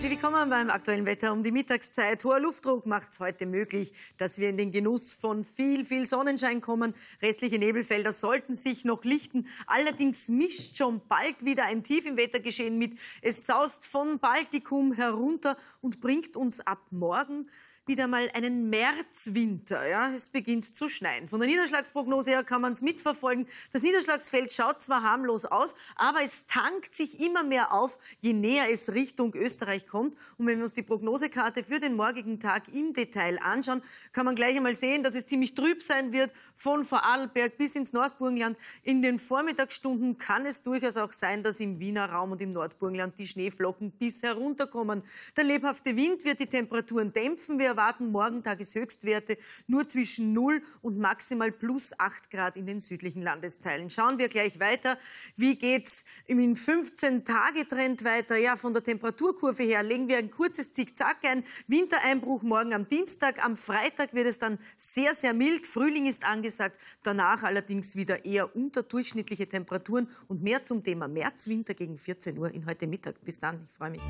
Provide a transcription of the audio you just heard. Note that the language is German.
Herzlich willkommen beim aktuellen Wetter um die Mittagszeit. Hoher Luftdruck macht es heute möglich, dass wir in den Genuss von viel, viel Sonnenschein kommen. Restliche Nebelfelder sollten sich noch lichten. Allerdings mischt schon bald wieder ein Tief im Wettergeschehen mit. Es saust von Baltikum herunter und bringt uns ab morgen wieder mal einen Märzwinter. Ja? Es beginnt zu schneien. Von der Niederschlagsprognose her kann man es mitverfolgen. Das Niederschlagsfeld schaut zwar harmlos aus, aber es tankt sich immer mehr auf, je näher es Richtung Österreich kommt. Und wenn wir uns die Prognosekarte für den morgigen Tag im Detail anschauen, kann man gleich einmal sehen, dass es ziemlich trüb sein wird, von Vorarlberg bis ins Nordburgenland. In den Vormittagsstunden kann es durchaus auch sein, dass im Wiener Raum und im Nordburgenland die Schneeflocken bis herunterkommen. Der lebhafte Wind wird die Temperaturen dämpfen. Wir erwarten morgen Tageshöchstwerte nur zwischen 0 und maximal plus 8 Grad in den südlichen Landesteilen. Schauen wir gleich weiter. Wie geht es im 15-Tage-Trend weiter? Ja, von der Temperaturkurve her legen wir ein kurzes Zickzack ein. Wintereinbruch morgen am Dienstag. Am Freitag wird es dann sehr, sehr mild. Frühling ist angesagt. Danach allerdings wieder eher unterdurchschnittliche Temperaturen und mehr zum Thema Märzwinter gegen 14 Uhr in heute Mittag. Bis dann, ich freue mich.